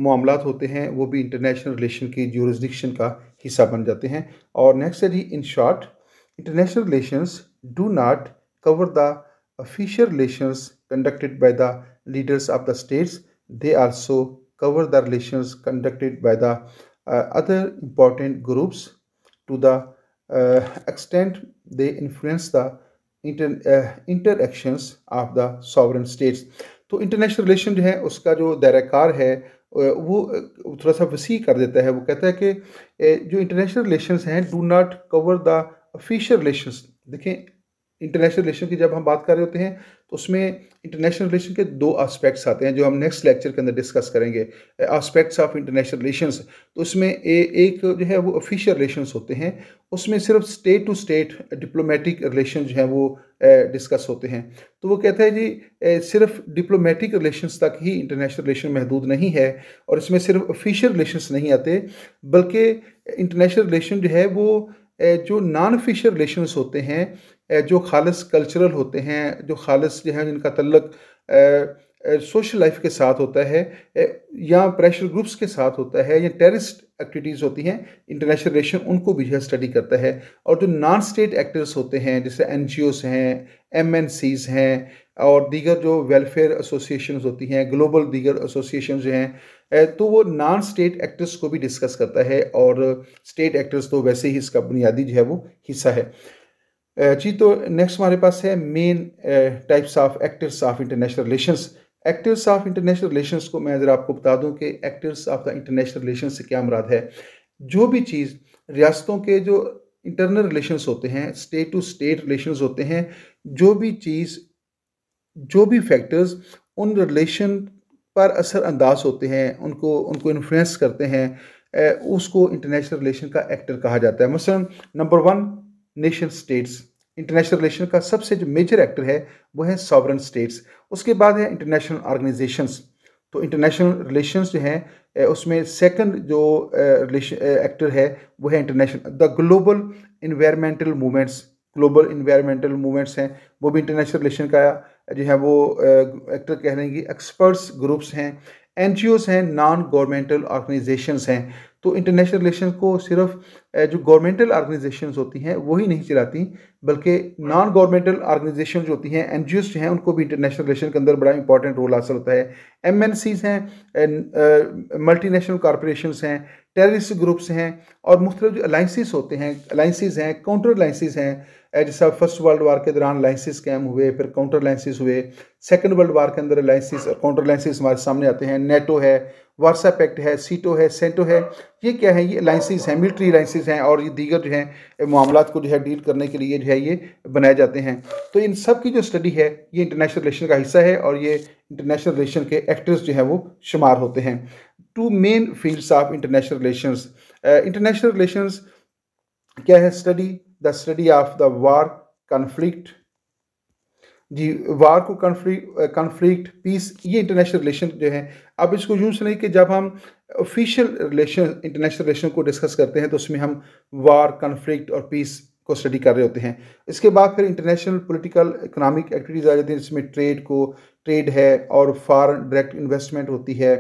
A: मामला होते हैं वो भी इंटरनेशनल रिलेशन की जोरिस्डिक्शन का हिस्सा बन जाते हैं और नेक्स्ट है जी in short international relations do not cover the official relations conducted by the leaders of the states they also cover the relations conducted by the other important groups to the uh, extent they influence the inter uh, interactions of the sovereign states तो international relation जो है उसका जो दायराकार है वो थोड़ा सा वसी कर देता है वो कहता है कि जो इंटरनेशनल रिलेशंस हैं do not cover the official relations देखें इंटरनेशनल रिलेशन की जब हम बात कर रहे होते हैं तो उसमें इंटरनेशनल रिलेशन के दो आस्पेक्ट्स आते हैं जो हम नेक्स्ट लेक्चर के अंदर डिस्कस करेंगे आस्पेक्ट्स ऑफ इंटरनेशनल रिलेशन तो उसमें ए, एक जो है वो ऑफिशियल रिलेशन होते हैं उसमें सिर्फ state to state diplomatic relation जो हैं वो डिस्कस होते हैं तो वो कहता है जी सिर्फ डिप्लोमेटिक रिलेशन तक ही इंटरनेशनल रिलेशन महदूद नहीं है और इसमें सिर्फ ऑफिशियल रिलेशन नहीं आते बल्कि इंटरनेशनल रिलेशन जो है वो जो नॉन ऑफिशियल रिलेशन होते हैं जो खालस कल्चरल होते हैं जो खालस जो है जिनका तल्लक सोशल लाइफ के साथ होता है या प्रेशर ग्रुप्स के साथ होता है या टेररिस्ट एक्टिविटीज़ होती हैं इंटरनेशनल रिलेशन उनको भी यह स्टडी करता है और जो नॉन स्टेट एक्टर्स होते हैं जैसे एन हैं एम हैं और दीगर जो वेलफेयर एसोसिएशन होती हैं ग्लोबल दीगर एसोसिएशन जो हैं तो वो नॉन स्टेट एक्टर्स को भी डिस्कस करता है और स्टेट एक्टर्स तो वैसे ही इसका बुनियादी जो है वो हिस्सा है जी तो नेक्स्ट हमारे पास है main types of actors of international relations actors of international relations को मैं ज़रा आपको बता दूं कि actors of the international relation से क्या मुराद है जो भी चीज़ रियासतों के जो इंटरनल रिलेशंस होते हैं स्टेट टू स्टेट रिलेशंस होते हैं जो भी चीज़ जो भी फैक्टर्स उन रिलेशन पर असर अंदाज होते हैं उनको उनको इन्फ्लुएंस करते हैं उसको इंटरनेशनल रिलेशन का एक्टर कहा जाता है मसलन number one nation states international relation का सबसे जो मेजर एक्टर है वो है सॉवरन स्टेट्स उसके बाद है इंटरनेशनल ऑर्गेनाइजेशंस तो इंटरनेशनल रिलेशंस जो हैं उसमें सेकंड जो रिलेशन एक्टर है वो है international the global environmental movements global environmental movements हैं वो भी इंटरनेशनल रिलेशन का जो है वो एक्टर कह रहे हैं कि एक्सपर्ट्स ग्रुप्स हैं एन हैं नॉन गवर्नमेंटल ऑर्गेनाइजेशंस हैं तो इंटरनेशनल रिलेशन को सिर्फ जो गवर्नमेंटल आर्गनाइजेशन होती हैं वही नहीं चलाती बल्कि नॉन गवर्नमेंटल ऑर्गेनाइजेशन जो होती हैं एन जी ओज हैं उनको भी इंटरनेशनल रिलेशन के अंदर बड़ा इंपॉर्टेंट रोल हासिल होता है एम एन सीज हैं मल्टी नेशनल कॉरपोरेशन हैं टेररिस्ट ग्रुप्स हैं और मुख्तलिफ जो अलाइंसिस होते हैं अलाइंसिस हैं काउंटर अलाइंसिस हैं जैसा फर्स्ट वर्ल्ड वार के दौरान लाइसिस कैम हुए फिर काउंटर लाइसिस हुए सेकेंड वर्ल्ड वार के अंदर लाइसिस और काउंटर लाइसिस हमारे सामने आते हैं नेटो है वार्सा पैक्ट है सीटो है सेंटो है ये क्या है ये लाइसिस हैं मिलिट्री लाइसिस हैं और ये दीगर जो हैं मामला को जो है डील करने के लिए जो है ये बनाए जाते हैं तो इन सब की जो स्टडी है ये इंटरनेशनल रिलेशन का हिस्सा है और ये इंटरनेशनल रिलेशन के एक्टर्स जो हैं वो शुमार होते हैं two main fields of international relation international relation क्या है study the study of the war conflict जी वार को कन्फ्लिक्ट कन्फ्लिक्ट पीस ये इंटरनेशनल रिलेशन जो है अब इसको यूं सुने कि जब हम ऑफिशियल रिलेशन इंटरनेशनल रिलेशन को डिस्कस करते हैं तो उसमें हम वार कन्फ्लिक्ट और पीस को स्टडी कर रहे होते हैं इसके बाद फिर इंटरनेशनल पॉलिटिकल इकोनॉमिक एक्टिविटीज़ आ जाती हैं जिसमें ट्रेड को ट्रेड है और फॉरेन डायरेक्ट इन्वेस्टमेंट होती है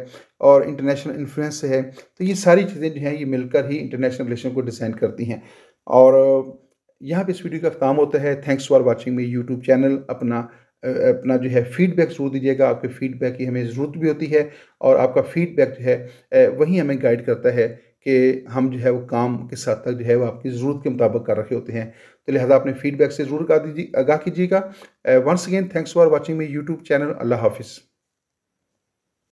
A: और इंटरनेशनल इन्फ्लुएंस है तो ये सारी चीज़ें जो हैं ये मिलकर ही इंटरनेशनल रिलेशन को डिज़ाइन करती हैं और यहाँ पे इस वीडियो का काम होता है थैंक्स फॉर वाचिंग मेरी यूट्यूब चैनल अपना अपना जो है फीडबैक ज़रूर दीजिएगा आपके फीडबैक की हमें ज़रूरत भी होती है और आपका फीडबैक जो है वही हमें गाइड करता है कि हम जो है वो काम के साथ तक जो है वो आपकी ज़रूरत के मुताबिक कर रखे होते हैं तो लिहाजा अपने फीडबैक से ज़रूर कर दीजिए आगाह कीजिएगा once again thanks for watching मेरी यूट्यूब चैनल अल्लाह हाफिज़